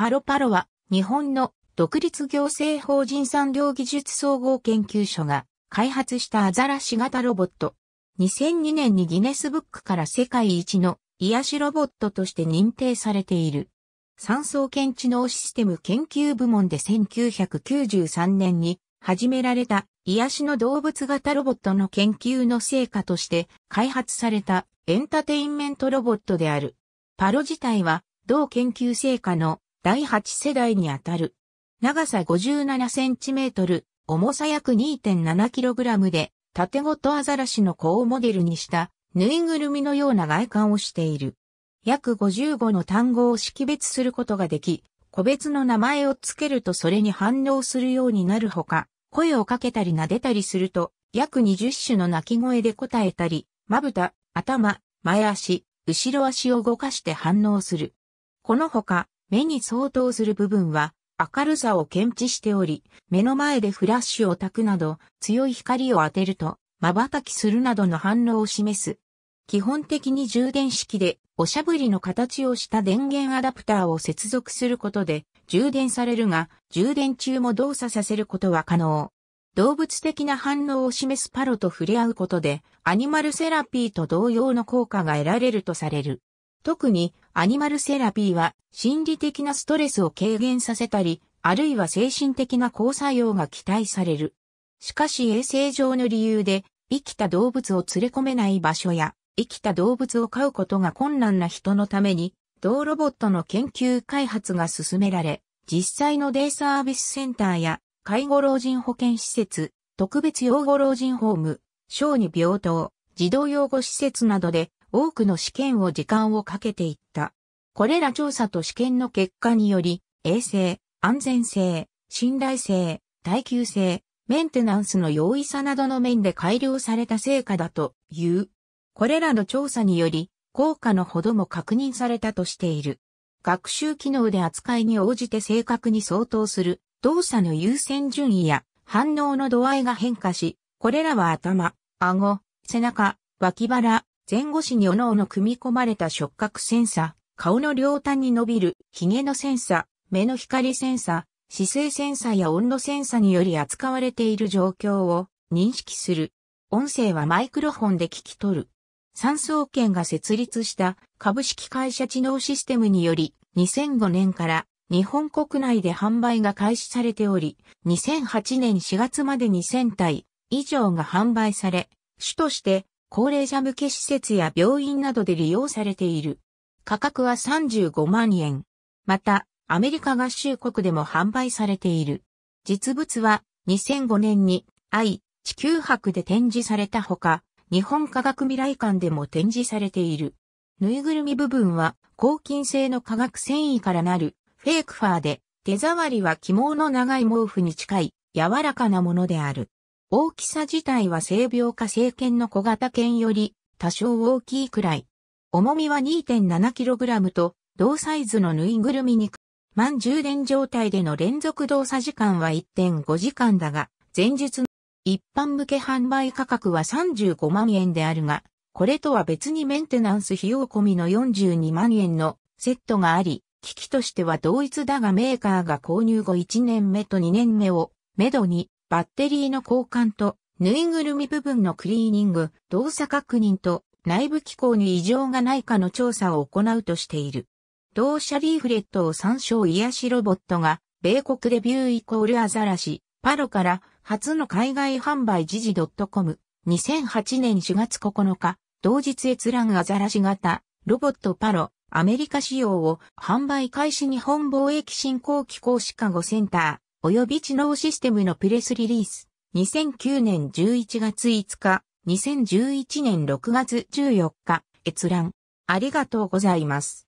パロパロは、日本の独立行政法人産業技術総合研究所が開発したアザラシ型ロボット。2002年にギネスブックから世界一の癒しロボットとして認定されている。産総研知能システム研究部門で1993年に始められた癒しの動物型ロボットの研究の成果として開発されたエンターテインメントロボットである。パロ自体は同研究成果の第8世代にあたる。長さ57センチメートル、重さ約2 7ラムで、縦ごとアザラシの子をモデルにした、ぬいぐるみのような外観をしている。約55の単語を識別することができ、個別の名前をつけるとそれに反応するようになるほか、声をかけたり撫でたりすると、約20種の鳴き声で答えたり、まぶた、頭、前足、後ろ足を動かして反応する。このほか、目に相当する部分は明るさを検知しており、目の前でフラッシュを焚くなど強い光を当てると瞬きするなどの反応を示す。基本的に充電式でおしゃぶりの形をした電源アダプターを接続することで充電されるが、充電中も動作させることは可能。動物的な反応を示すパロと触れ合うことで、アニマルセラピーと同様の効果が得られるとされる。特に、アニマルセラピーは心理的なストレスを軽減させたり、あるいは精神的な交作用が期待される。しかし衛生上の理由で生きた動物を連れ込めない場所や生きた動物を飼うことが困難な人のために、同ロボットの研究開発が進められ、実際のデイサービスセンターや介護老人保健施設、特別養護老人ホーム、小児病棟、児童養護施設などで多くの試験を時間をかけていった。これら調査と試験の結果により、衛生、安全性、信頼性、耐久性、メンテナンスの容易さなどの面で改良された成果だという。これらの調査により、効果のほども確認されたとしている。学習機能で扱いに応じて正確に相当する動作の優先順位や反応の度合いが変化し、これらは頭、顎、背中、脇腹、前後肢に各々組み込まれた触覚センサ、顔の両端に伸びる髭のセンサ、目の光センサ、姿勢センサや温度センサにより扱われている状況を認識する。音声はマイクロフォンで聞き取る。産総研が設立した株式会社知能システムにより2005年から日本国内で販売が開始されており、2008年4月までに1000体以上が販売され、主として高齢者向け施設や病院などで利用されている。価格は35万円。また、アメリカ合衆国でも販売されている。実物は2005年に愛地球博で展示されたほか、日本科学未来館でも展示されている。ぬいぐるみ部分は抗菌性の化学繊維からなるフェイクファーで、手触りは起毛の長い毛布に近い柔らかなものである。大きさ自体は性病化成犬の小型犬より多少大きいくらい。重みは 2.7kg と同サイズのぬいぐるみに満充電状態での連続動作時間は1.5時間だが、前述の一般向け販売価格は35万円であるが、これとは別にメンテナンス費用込みの42万円のセットがあり、機器としては同一だがメーカーが購入後1年目と2年目を、めどにバッテリーの交換と、ぬいぐるみ部分のクリーニング、動作確認と、内部機構に異常がないかの調査を行うとしている。同社リーフレットを参照癒しロボットが、米国デビューイコールアザラシ、パロから初の海外販売時事 .com、2008年4月9日、同日閲覧アザラシ型、ロボットパロ、アメリカ仕様を販売開始日本貿易振興機構シカゴセンタ及び知能システムのプレスリリース。2009年11月5日、2011年6月14日、閲覧。ありがとうございます。